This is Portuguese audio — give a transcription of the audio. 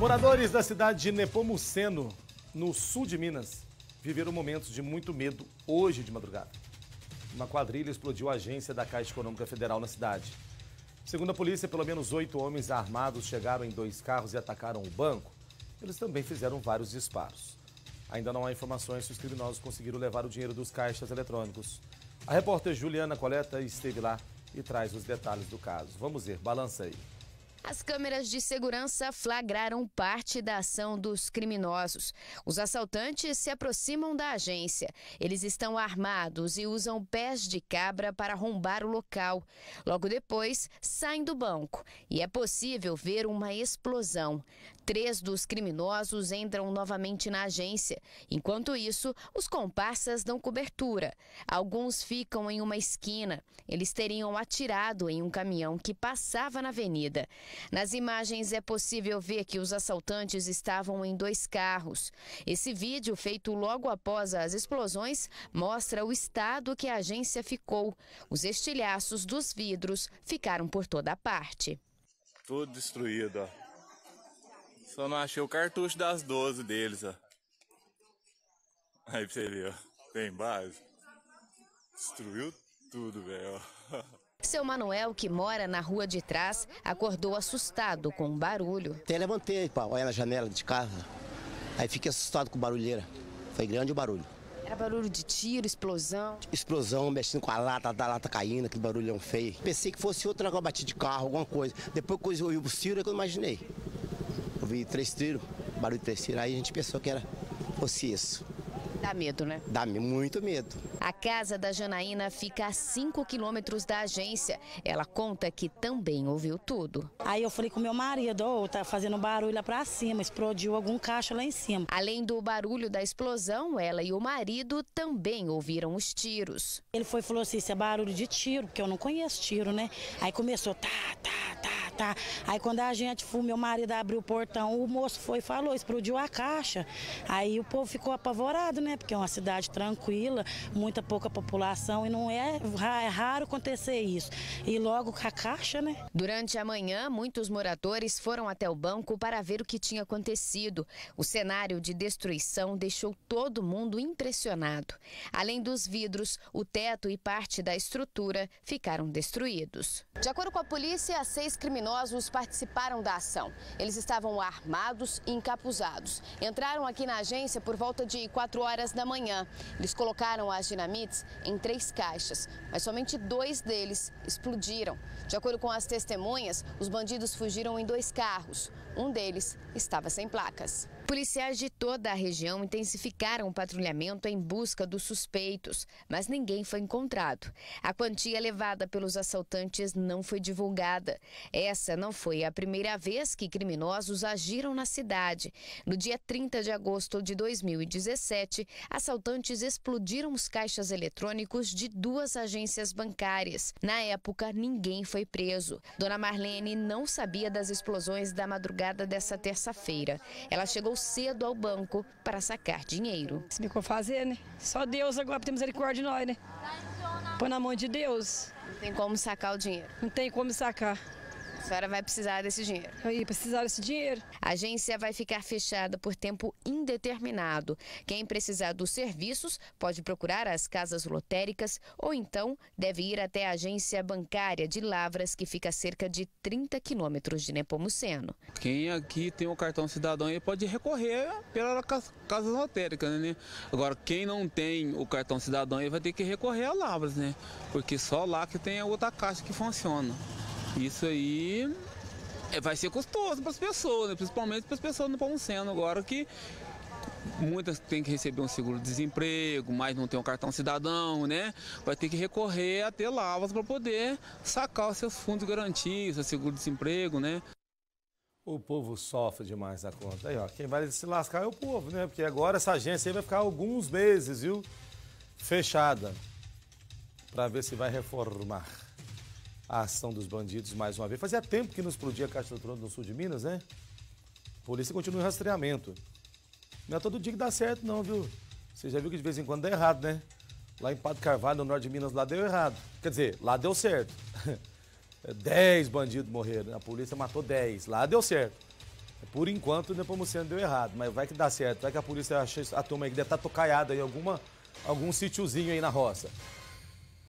Moradores da cidade de Nepomuceno, no sul de Minas, viveram momentos de muito medo hoje de madrugada. Uma quadrilha explodiu a agência da Caixa Econômica Federal na cidade. Segundo a polícia, pelo menos oito homens armados chegaram em dois carros e atacaram o banco. Eles também fizeram vários disparos. Ainda não há informações se os criminosos conseguiram levar o dinheiro dos caixas eletrônicos. A repórter Juliana Coleta esteve lá e traz os detalhes do caso. Vamos ver, balança aí. As câmeras de segurança flagraram parte da ação dos criminosos. Os assaltantes se aproximam da agência. Eles estão armados e usam pés de cabra para arrombar o local. Logo depois, saem do banco e é possível ver uma explosão. Três dos criminosos entram novamente na agência. Enquanto isso, os comparsas dão cobertura. Alguns ficam em uma esquina. Eles teriam atirado em um caminhão que passava na avenida. Nas imagens é possível ver que os assaltantes estavam em dois carros. Esse vídeo, feito logo após as explosões, mostra o estado que a agência ficou. Os estilhaços dos vidros ficaram por toda parte. Tudo destruído, ó. Só não achei o cartucho das 12 deles, ó. Aí pra você ver, ó. Tem base. Destruiu tudo, velho. Seu Manuel, que mora na rua de trás, acordou assustado com o um barulho. Até levantei para olhar na janela de casa, aí fiquei assustado com barulheira. Foi grande o barulho. Era barulho de tiro, explosão? Explosão, mexendo com a lata, da lata caindo, aquele barulhão feio. Pensei que fosse outro negócio, batida de carro, alguma coisa. Depois que eu ouvi o tiro, é que eu imaginei. Ouvi três tiros, barulho de três tiros, aí a gente pensou que era, fosse isso. Dá medo, né? Dá muito medo. A casa da Janaína fica a 5 quilômetros da agência. Ela conta que também ouviu tudo. Aí eu falei com meu marido, oh, tá fazendo barulho lá pra cima, explodiu algum caixa lá em cima. Além do barulho da explosão, ela e o marido também ouviram os tiros. Ele foi falou assim, isso é barulho de tiro, porque eu não conheço tiro, né? Aí começou, tá, tá, tá. Tá. Aí quando a gente foi, meu marido abriu o portão, o moço foi e falou, explodiu a caixa. Aí o povo ficou apavorado, né? Porque é uma cidade tranquila, muita pouca população e não é, é raro acontecer isso. E logo com a caixa, né? Durante a manhã, muitos moradores foram até o banco para ver o que tinha acontecido. O cenário de destruição deixou todo mundo impressionado. Além dos vidros, o teto e parte da estrutura ficaram destruídos. De acordo com a polícia, seis criminosos criminosos participaram da ação. Eles estavam armados e encapuzados. Entraram aqui na agência por volta de 4 horas da manhã. Eles colocaram as dinamites em três caixas, mas somente dois deles explodiram. De acordo com as testemunhas, os bandidos fugiram em dois carros. Um deles estava sem placas. Policiais de toda a região intensificaram o patrulhamento em busca dos suspeitos, mas ninguém foi encontrado. A quantia levada pelos assaltantes não foi divulgada. Essa não foi a primeira vez que criminosos agiram na cidade. No dia 30 de agosto de 2017, assaltantes explodiram os caixas eletrônicos de duas agências bancárias. Na época, ninguém foi preso. Dona Marlene não sabia das explosões da madrugada dessa terça-feira. Ela chegou cedo ao banco para sacar dinheiro. Se for fazer, né? Só Deus agora tem misericórdia de nós, né? Põe na mão de Deus. Não tem como sacar o dinheiro. Não tem como sacar. A senhora vai precisar desse dinheiro. Aí, precisar desse dinheiro. A agência vai ficar fechada por tempo indeterminado. Quem precisar dos serviços pode procurar as casas lotéricas ou então deve ir até a agência bancária de Lavras, que fica a cerca de 30 quilômetros de Nepomuceno. Quem aqui tem o um cartão cidadão aí pode recorrer pela casa lotérica, né, né? Agora, quem não tem o cartão cidadão aí vai ter que recorrer a Lavras, né? Porque só lá que tem a outra caixa que funciona. Isso aí é, vai ser custoso para as pessoas, né? principalmente para as pessoas no Palmoceno agora que muitas têm que receber um seguro-desemprego, mas não tem um cartão cidadão, né? Vai ter que recorrer a ter lavas para poder sacar os seus fundos garantidos, o seguro-desemprego, né? O povo sofre demais a conta. Aí, ó, quem vai se lascar é o povo, né? Porque agora essa agência vai ficar alguns meses, viu? Fechada. Para ver se vai reformar a ação dos bandidos mais uma vez. Fazia tempo que não explodia a Caixa Eletrônica no sul de Minas, né? Polícia continua em rastreamento. Não é todo dia que dá certo, não, viu? Você já viu que de vez em quando dá errado, né? Lá em Padre Carvalho, no norte de Minas, lá deu errado. Quer dizer, lá deu certo. Dez bandidos morreram. A polícia matou dez. Lá deu certo. Por enquanto, o Nepomuceno deu errado. Mas vai que dá certo. Vai que a polícia acha a turma aí que deve estar tá tocaiada em alguma, algum sítiozinho aí na roça.